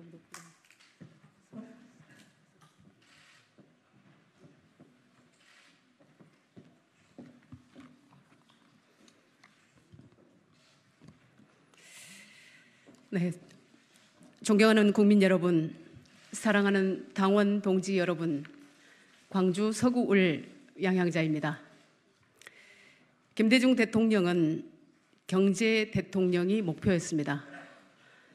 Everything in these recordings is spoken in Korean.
너무 높구 네. 존경하는 국민 여러분, 사랑하는 당원 동지 여러분, 광주 서구울 양향자입니다. 김대중 대통령은 경제 대통령이 목표였습니다.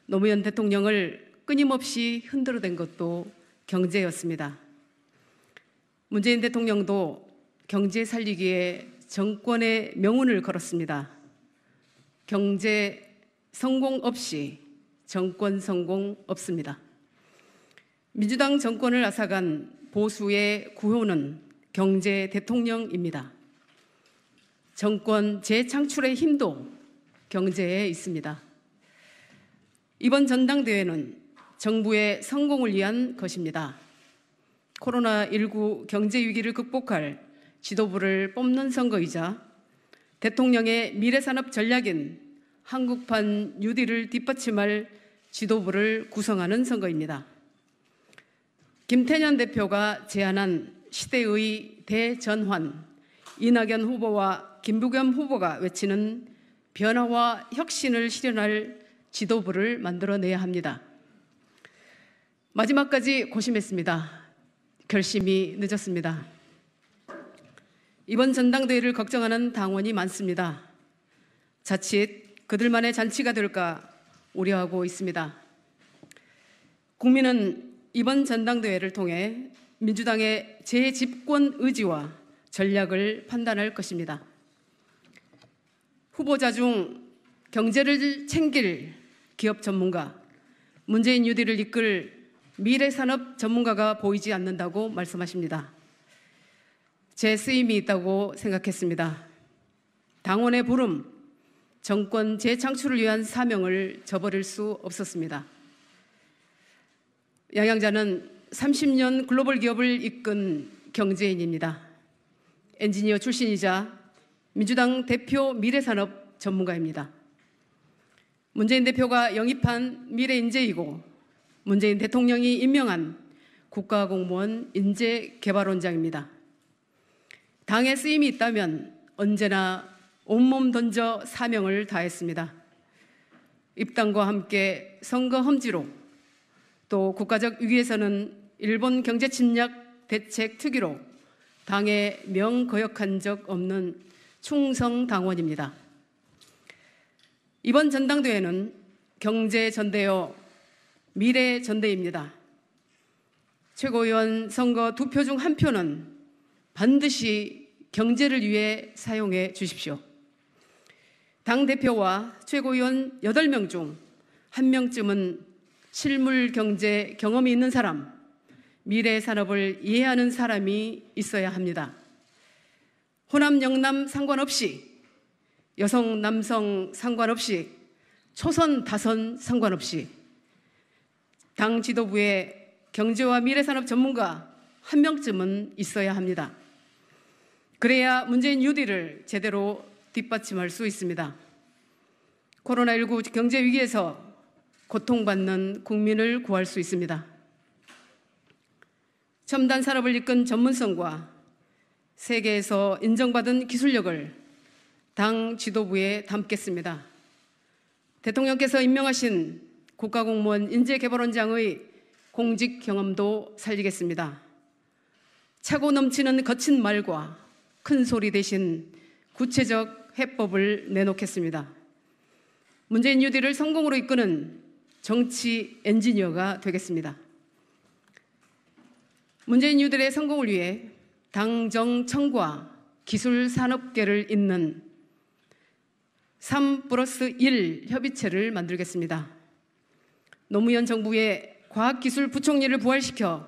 노무현 대통령을 끊임없이 흔들어댄 것도 경제였습니다. 문재인 대통령도 경제 살리기에 정권의 명운을 걸었습니다. 경제 성공 없이 정권 성공 없습니다. 민주당 정권을 앗아간 보수의 구호는 경제 대통령입니다. 정권 재창출의 힘도 경제에 있습니다. 이번 전당대회는 정부의 성공을 위한 것입니다. 코로나19 경제 위기를 극복할 지도부를 뽑는 선거이자 대통령의 미래산업 전략인 한국판 뉴딜을 뒷받침할 지도부를 구성하는 선거입니다. 김태년 대표가 제안한 시대의 대전환, 이낙연 후보와 김부겸 후보가 외치는 변화와 혁신을 실현할 지도부를 만들어내야 합니다. 마지막까지 고심했습니다. 결심이 늦었습니다. 이번 전당대회를 걱정하는 당원이 많습니다. 자칫 그들만의 잔치가 될까 우려하고 있습니다. 국민은 이번 전당대회를 통해 민주당의 재집권 의지와 전략을 판단할 것입니다. 후보자 중 경제를 챙길 기업 전문가, 문재인 유디를 이끌 미래 산업 전문가가 보이지 않는다고 말씀하십니다. 제 쓰임이 있다고 생각했습니다. 당원의 부름 정권 재창출을 위한 사명을 저버릴 수 없었습니다. 양양자는 30년 글로벌 기업을 이끈 경제인입니다. 엔지니어 출신이자 민주당 대표 미래산업 전문가입니다. 문재인 대표가 영입한 미래인재이고 문재인 대통령이 임명한 국가공무원 인재개발원장입니다. 당에 쓰임이 있다면 언제나 온몸 던져 사명을 다했습니다. 입당과 함께 선거 험지로 또 국가적 위기에서는 일본 경제 침략 대책 특위로 당에 명거역한 적 없는 충성 당원입니다. 이번 전당대회는 경제 전대여 미래 전대입니다. 최고위원 선거 두 표 중 한 표는 반드시 경제를 위해 사용해 주십시오. 당대표와 최고위원 8명 중 1명쯤은 실물 경제 경험이 있는 사람, 미래 산업을 이해하는 사람이 있어야 합니다. 호남, 영남 상관없이, 여성, 남성 상관없이, 초선, 다선 상관없이, 당 지도부에 경제와 미래산업 전문가 한 명쯤은 있어야 합니다. 그래야 문재인 유디를 제대로 뒷받침할 수 있습니다. 코로나19 경제 위기에서 고통받는 국민을 구할 수 있습니다. 첨단 산업을 이끈 전문성과 세계에서 인정받은 기술력을 당 지도부에 담겠습니다. 대통령께서 임명하신 국가공무원 인재개발원장의 공직 경험도 살리겠습니다. 차고 넘치는 거친 말과 큰 소리 대신 구체적 해법을 내놓겠습니다. 문재인 뉴딜을 성공으로 이끄는 정치 엔지니어가 되겠습니다. 문재인 뉴딜의 성공을 위해 당정청과 기술산업계를 잇는 3 플러스 1 협의체를 만들겠습니다. 노무현 정부의 과학기술 부총리를 부활시켜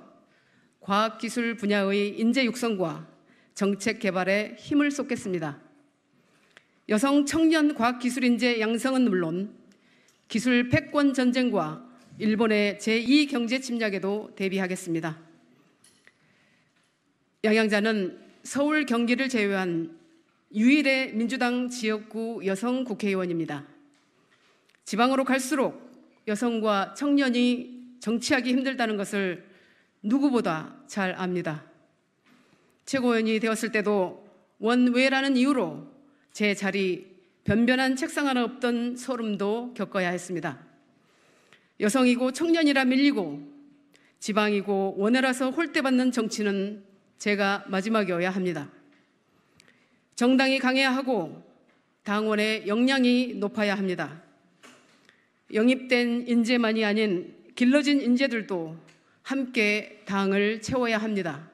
과학기술 분야의 인재 육성과 정책 개발에 힘을 쏟겠습니다. 여성 청년 과학기술 인재 양성은 물론 기술 패권 전쟁과 일본의 제2 경제 침략에도 대비하겠습니다. 양양자는 서울 경기를 제외한 유일의 민주당 지역구 여성 국회의원입니다. 지방으로 갈수록 여성과 청년이 정치하기 힘들다는 것을 누구보다 잘 압니다. 최고위원이 되었을 때도 원외라는 이유로 제 자리 변변한 책상 하나 없던 소름도 겪어야 했습니다. 여성이고 청년이라 밀리고 지방이고 원외라서 홀대받는 정치는 제가 마지막이어야 합니다. 정당이 강해야 하고 당원의 역량이 높아야 합니다. 영입된 인재만이 아닌 길러진 인재들도 함께 당을 채워야 합니다.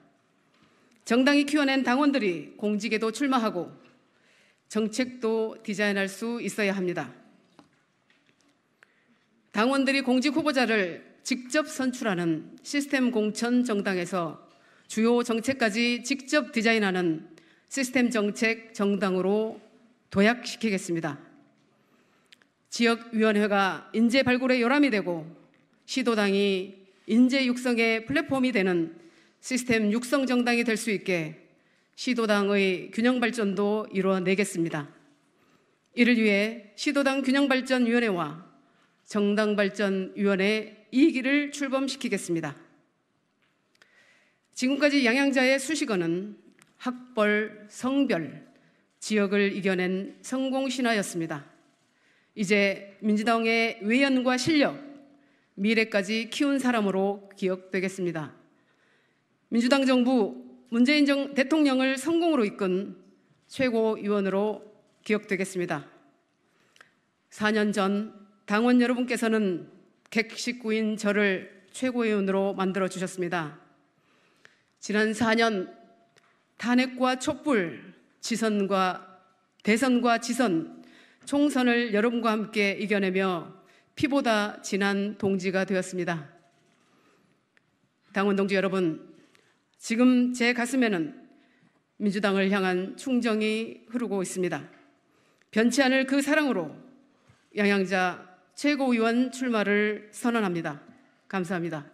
정당이 키워낸 당원들이 공직에도 출마하고 정책도 디자인할 수 있어야 합니다. 당원들이 공직 후보자를 직접 선출하는 시스템 공천 정당에서 주요 정책까지 직접 디자인하는 시스템 정책 정당으로 도약시키겠습니다. 지역위원회가 인재 발굴의 요람이 되고 시도당이 인재 육성의 플랫폼이 되는 시스템 육성 정당이 될 수 있게 시도당의 균형 발전도 이루어내겠습니다. 이를 위해 시도당 균형발전위원회와 정당발전위원회 2기를 출범시키겠습니다. 지금까지 양양자의 수식어는 학벌, 성별, 지역을 이겨낸 성공 신화였습니다. 이제 민주당의 외연과 실력, 미래까지 키운 사람으로 기억되겠습니다. 민주당 정부 문재인 정, 대통령을 성공으로 이끈 최고위원으로 기억되겠습니다. 4년 전 당원 여러분께서는 객식구인 저를 최고위원으로 만들어 주셨습니다. 지난 4년 탄핵과 촛불, 지선과 대선과 지선, 총선을 여러분과 함께 이겨내며 피보다 진한 동지가 되었습니다. 당원 동지 여러분, 지금 제 가슴에는 민주당을 향한 충정이 흐르고 있습니다. 변치 않을 그 사랑으로 양양자 최고위원 출마를 선언합니다. 감사합니다.